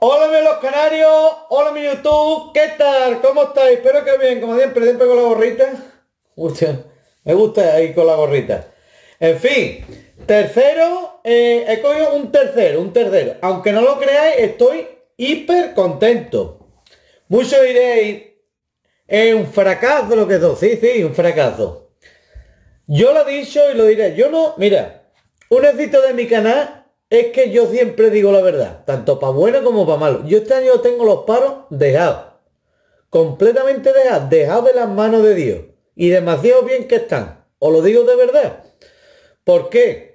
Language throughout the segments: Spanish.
Hola mis los canarios, hola mi YouTube, ¿qué tal? ¿Cómo estáis? Espero que bien, como siempre, siempre con la gorrita. me gusta ir con la gorrita. En fin, tercero, eh, he cogido un tercero, un tercero. Aunque no lo creáis, estoy hiper contento. Muchos diréis, es un fracaso lo que es, sí, sí, un fracaso. Yo lo he dicho y lo diré, yo no, mira, un éxito de mi canal es que yo siempre digo la verdad, tanto para bueno como para malo. Yo este año tengo los paros dejados. Completamente dejados, dejados de las manos de Dios. Y demasiado bien que están. Os lo digo de verdad. ¿Por qué?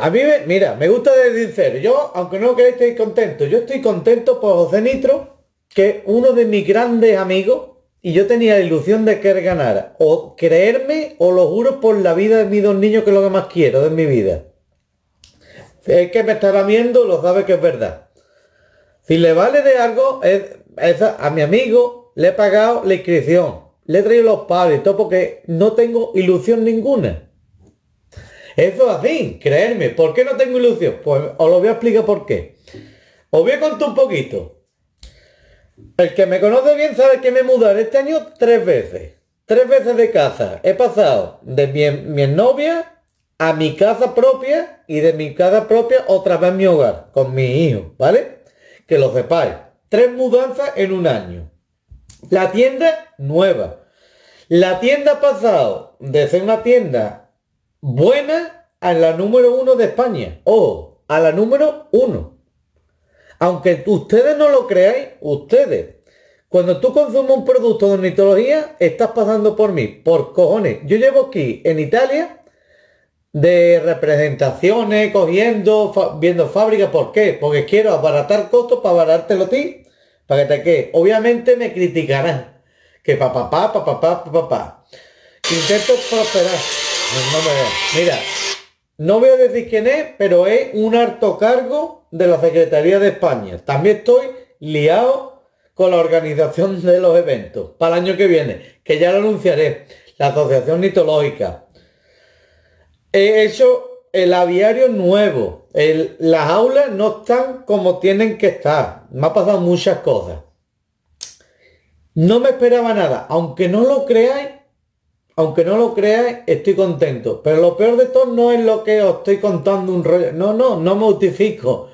a mí, me, mira, me gusta decir Yo, aunque no queréis, estoy contento. Yo estoy contento por José Nitro, que uno de mis grandes amigos, y yo tenía la ilusión de querer ganar O creerme, o lo juro por la vida de mis dos niños, que es lo que más quiero de mi vida. El que me estará viendo lo sabe que es verdad. Si le vale de algo, a, mi amigo le he pagado la inscripción. Le he traído los padres todo porque no tengo ilusión ninguna. Eso es así, creerme. ¿Por qué no tengo ilusión? Pues os lo voy a explicar por qué. Os voy a contar un poquito. El que me conoce bien sabe que me mudaré este año tres veces. Tres veces de casa. He pasado de mi, mi novia a mi casa propia y de mi casa propia otra vez mi hogar con mi hijo, ¿vale? Que lo sepáis. Tres mudanzas en un año. La tienda nueva. La tienda ha pasado de ser una tienda buena a la número uno de España. o a la número uno. Aunque ustedes no lo creáis, ustedes. Cuando tú consumes un producto de ornitología, estás pasando por mí, por cojones. Yo llevo aquí en Italia de representaciones, cogiendo, viendo fábricas. ¿Por qué? Porque quiero abaratar costos para abaratártelo a ti, para que te quede. Obviamente me criticarán. Que pa pa pa pa pa pa pa Intento prosperar. Mira, no voy a decir quién es, pero es un harto cargo de la Secretaría de España. También estoy liado con la organización de los eventos para el año que viene, que ya lo anunciaré, la Asociación Mitológica. He hecho el aviario nuevo. las aulas no están como tienen que estar. Me ha pasado muchas cosas. No me esperaba nada. Aunque no lo creáis, aunque no lo creáis, estoy contento. Pero lo peor de todo no es lo que os estoy contando un rollo. No, no, no me autifico.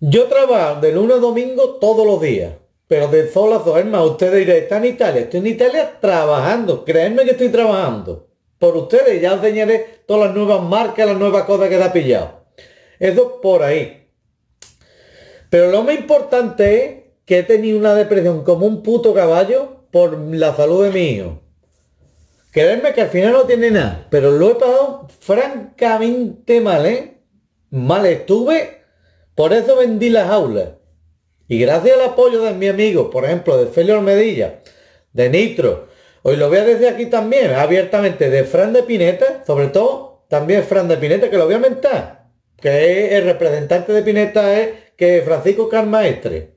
Yo trabajo de lunes a domingo todos los días. Pero de sol a es más, ustedes dirán, está en Italia, estoy en Italia trabajando, creedme que estoy trabajando. Por ustedes, ya enseñaré todas las nuevas marcas, las nuevas cosas que da pillado. Eso por ahí. Pero lo más importante es que he tenido una depresión como un puto caballo por la salud de mi Quererme que al final no tiene nada, pero lo he pagado francamente mal, ¿eh? Mal estuve, por eso vendí las aulas. Y gracias al apoyo de mi amigo, por ejemplo, de Felior Medilla de Nitro, hoy lo voy a decir aquí también, abiertamente, de Fran de Pineta, sobre todo, también Fran de Pineta, que lo voy a mentar, que el representante de Pineta es que Francisco Carmaestre,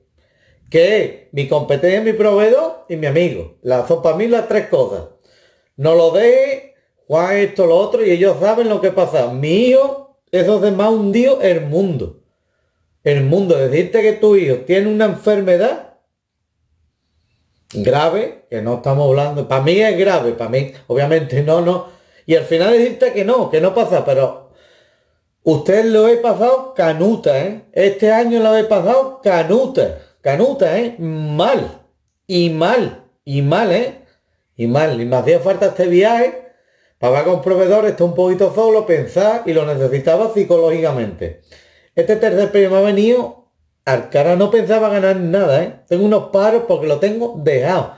que es mi competencia, mi proveedor y mi amigo. La, sopa para mí las tres cosas no lo de Juan esto, lo otro, y ellos saben lo que pasa. Mi hijo, esos demás hundió el mundo. El mundo, decirte que tu hijo tiene una enfermedad grave, que no estamos hablando, para mí es grave, para mí, obviamente no, no. Y al final decirte que no, que no pasa, pero usted lo he pasado canuta, ¿eh? Este año lo he pasado canuta, canuta, ¿eh? Mal, y mal, y mal, ¿eh? Y mal, ni me hacía falta este viaje, Para ir con proveedores, está un poquito solo, pensar y lo necesitaba psicológicamente. Este tercer premio me ha venido, al cara no pensaba ganar nada, ¿eh? Tengo unos paros porque lo tengo dejado.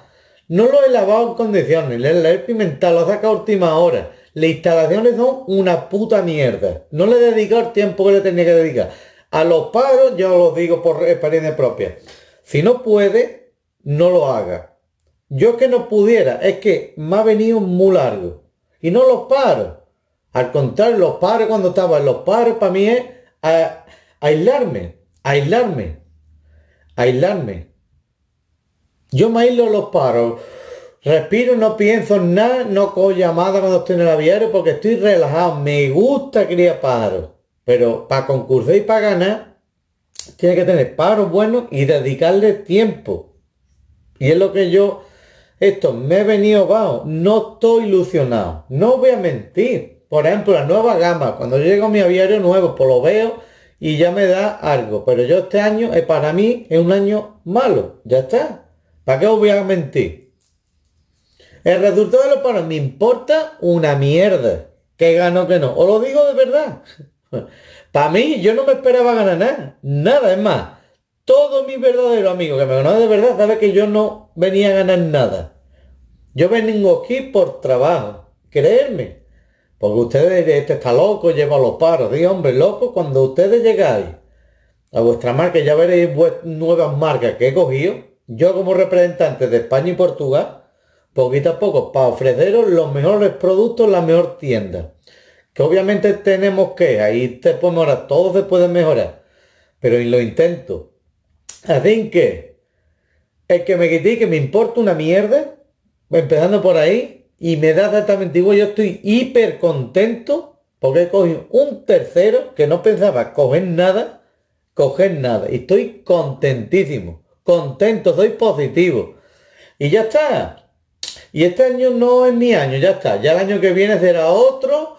No lo he lavado en condiciones, le he pimentado, lo he sacado a última hora. Las instalaciones son una puta mierda. No le he dedicado el tiempo que le tenía que dedicar. A los paros, yo los digo por experiencia propia. Si no puede, no lo haga. Yo que no pudiera, es que me ha venido muy largo. Y no los paro. Al contrario, los paro cuando estaba, los paros para mí es aislarme, aislarme, aislarme. Yo me aíslo los paros. Respiro, no pienso nada, no cojo llamada cuando estoy en el aviario porque estoy relajado. Me gusta criar paro Pero para concursar y para ganar, tiene que tener paro bueno y dedicarle tiempo. Y es lo que yo esto, me he venido bajo, no estoy ilusionado, no voy a mentir. Por ejemplo, la nueva gama, cuando llego mi aviario nuevo, pues lo veo y ya me da algo. Pero yo este año, eh, para mí, es un año malo, ya está. ¿Para qué voy a mentir? El resultado de los para me importa una mierda. Que gano que no. Os lo digo de verdad. para mí, yo no me esperaba ganar nada. Nada, es más todo mi verdadero amigo que me conocen de verdad sabe que yo no venía a ganar nada. Yo vengo aquí por trabajo, creerme. Porque ustedes, este está loco, lleva los paros. Digo, hombre, loco, cuando ustedes llegáis a vuestra marca, ya veréis nuevas marcas que he cogido. Yo como representante de España y Portugal, poquito a poco, para ofreceros los mejores productos, la mejor tienda. Que obviamente tenemos que, ahí te podemos mejorar, todos se puede mejorar. Pero lo intento, Así que, el que me quité que me importa una mierda, empezando por ahí, y me da exactamente igual, yo estoy hiper contento porque he cogido un tercero que no pensaba coger nada, coger nada, y estoy contentísimo, contento, soy positivo. Y ya está. Y este año no es mi año, ya está. Ya el año que viene será otro.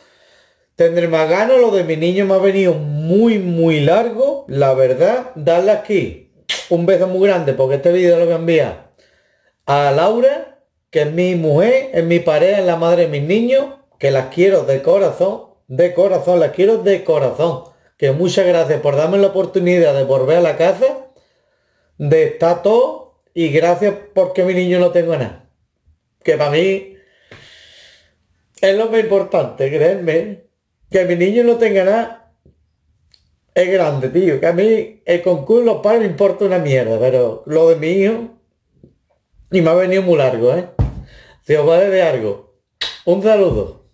Tendré más ganas, lo de mi niño me ha venido muy, muy largo. La verdad, darle aquí un beso muy grande porque este vídeo lo voy a a Laura, que es mi mujer, es mi pareja, es la madre de mis niños, que las quiero de corazón, de corazón, las quiero de corazón. Que muchas gracias por darme la oportunidad de volver a la casa, de estar todo y gracias porque mi niño no tengo nada. Que para mí es lo más importante, créeme. que mi niño no tenga nada es grande, tío. Que a mí el concurso para padres importa una mierda, pero lo de mi hijo y me ha venido muy largo, ¿eh? Si os vale de algo. Un saludo.